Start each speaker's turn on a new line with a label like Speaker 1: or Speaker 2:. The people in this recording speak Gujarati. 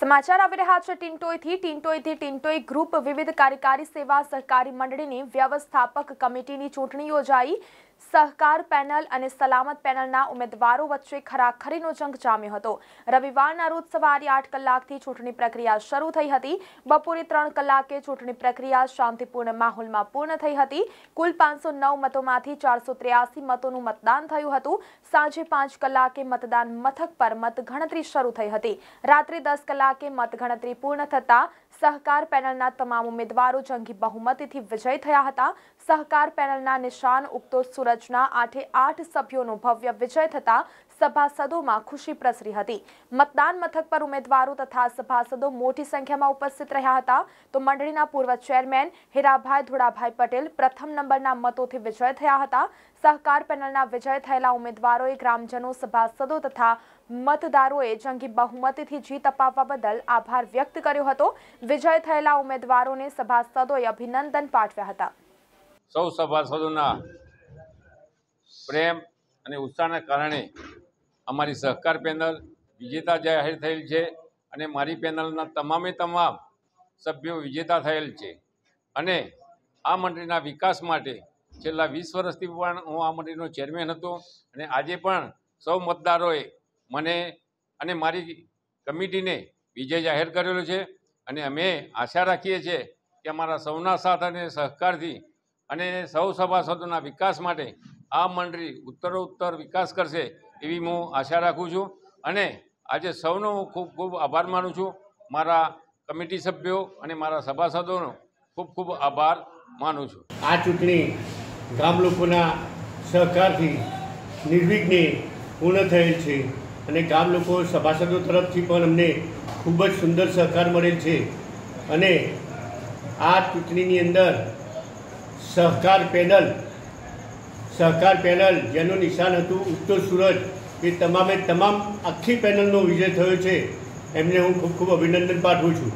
Speaker 1: સમાચાર આવી રહ્યા છે ટિન્ટોઈથી ટિન્ટોઈથી ટિન્ટોઈ ગ્રુપ વિવિધ કાર્યકારી સેવા સહકારી મંડળીની વ્યવસ્થાપક કમિટીની ચૂંટણી યોજાઈ સહકાર પેનલ અને સલામત પેનલના ઉમેદવારો વચ્ચે ખરાખરીનો જંગ જામ્યો હતો રવિવારના રોજ સવારે આઠ કલાકથી ચૂંટણી પ્રક્રિયા શરૂ થઈ હતી બપોરે ત્રણ કલાકે ચૂંટણી પ્રક્રિયા શાંતિપૂર્ણ માહોલમાં પૂર્ણ થઈ હતી કુલ પાંચસો નવ મતોમાંથી ચારસો ત્રેયાસી મતોનું મતદાન થયું હતું સાંજે પાંચ કલાકે મતદાન મથક પર મતગણતરી શરૂ થઈ હતી રાત્રે દસ કલાકે મતગણતરી પૂર્ણ થતાં સહકાર પેનલના તમામ ઉમેદવારો જંગી બહુમતીથી વિજય થયા હતા સહકાર પેનલના નિશાન ઉગતો સુરત વ્યૂહરચના આઠે આઠ સભ્યોનો ભવ્ય વિજય થતા સભાસદોમાં ખુશી પ્રસરી હતી મતદાન મથક પર ઉમેદવારો તથા સભાસદો મોટી સંખ્યામાં ઉપસ્થિત રહ્યા હતા તો મંડળીના પૂર્વ ચેરમેન હીરાભાઈ ધોળાભાઈ પટેલ પ્રથમ નંબરના મતોથી વિજય થયા હતા સહકાર પેનલના વિજય થયેલા ઉમેદવારોએ ગ્રામજનો સભાસદો તથા મતદારોએ જંગી બહુમતીથી જીત અપાવવા બદલ આભાર વ્યક્ત કર્યો હતો વિજય થયેલા ઉમેદવારોને સભાસદોએ અભિનંદન પાઠવ્યા હતા
Speaker 2: સૌ સભાસદોના પ્રેમ અને ઉત્સાહના કારણે અમારી સહકાર પેનલ વિજેતા જાહેર થયેલ છે અને મારી પેનલના તમામે તમામ સભ્યો વિજેતા થયેલ છે અને આ મંડળીના વિકાસ માટે છેલ્લા વીસ વર્ષથી પણ હું આ મંડળીનો ચેરમેન હતો અને આજે પણ સૌ મતદારોએ મને અને મારી કમિટીને વિજય જાહેર કરેલો છે અને અમે આશા રાખીએ છીએ કે અમારા સૌના સાથ અને સહકારથી અને સૌ સભાસદોના વિકાસ માટે આ મંડળી ઉત્તરોત્તર વિકાસ કરશે એવી હું આશા રાખું છું અને આજે સૌનો હું ખૂબ ખૂબ આભાર માનું છું મારા કમિટી સભ્યો અને મારા સભાસદોનો ખૂબ ખૂબ આભાર માનું છું
Speaker 3: આ ચૂંટણી ગામ લોકોના સહકારથી નિર્વિઘ્ને પૂર્ણ થયેલ છે અને ગામ લોકો સભાસદો તરફથી પણ અમને ખૂબ જ સુંદર સહકાર મળેલ છે અને આ ચૂંટણીની અંદર સહકાર પેનલ સહકાર પેનલ જેનું નિશાન હતું ઉત્તર સુરત એ તમામે તમામ આખી પેનલનો વિજય થયો છે એમને હું ખૂબ ખૂબ અભિનંદન પાઠવું છું